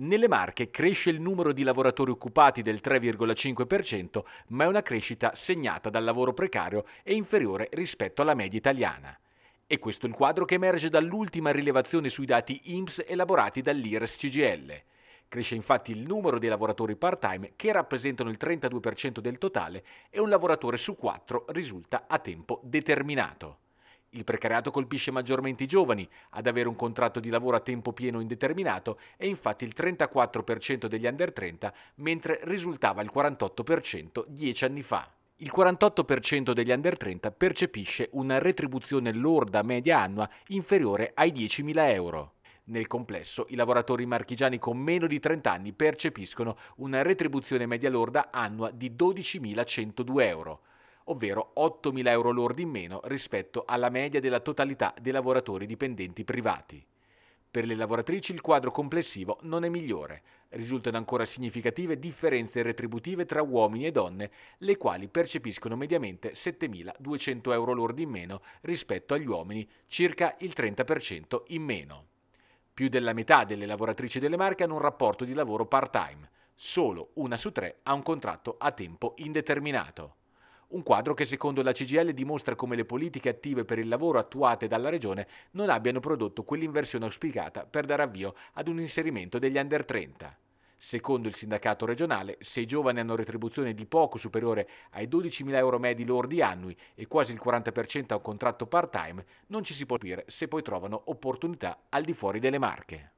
Nelle Marche cresce il numero di lavoratori occupati del 3,5%, ma è una crescita segnata dal lavoro precario e inferiore rispetto alla media italiana. E questo è il quadro che emerge dall'ultima rilevazione sui dati IMSS elaborati dall'IRES CGL. Cresce infatti il numero dei lavoratori part-time che rappresentano il 32% del totale e un lavoratore su quattro risulta a tempo determinato. Il precariato colpisce maggiormente i giovani. Ad avere un contratto di lavoro a tempo pieno indeterminato è infatti il 34% degli under 30, mentre risultava il 48% dieci anni fa. Il 48% degli under 30 percepisce una retribuzione lorda media annua inferiore ai 10.000 euro. Nel complesso, i lavoratori marchigiani con meno di 30 anni percepiscono una retribuzione media lorda annua di 12.102 euro ovvero 8.000 euro lordi in meno rispetto alla media della totalità dei lavoratori dipendenti privati. Per le lavoratrici il quadro complessivo non è migliore. Risultano ancora significative differenze retributive tra uomini e donne, le quali percepiscono mediamente 7.200 euro lordi in meno rispetto agli uomini, circa il 30% in meno. Più della metà delle lavoratrici delle marche hanno un rapporto di lavoro part-time, solo una su tre ha un contratto a tempo indeterminato. Un quadro che secondo la CGL dimostra come le politiche attive per il lavoro attuate dalla Regione non abbiano prodotto quell'inversione auspicata per dare avvio ad un inserimento degli under 30. Secondo il sindacato regionale, se i giovani hanno retribuzione di poco superiore ai 12.000 euro medi lordi annui e quasi il 40% ha un contratto part-time, non ci si può capire se poi trovano opportunità al di fuori delle marche.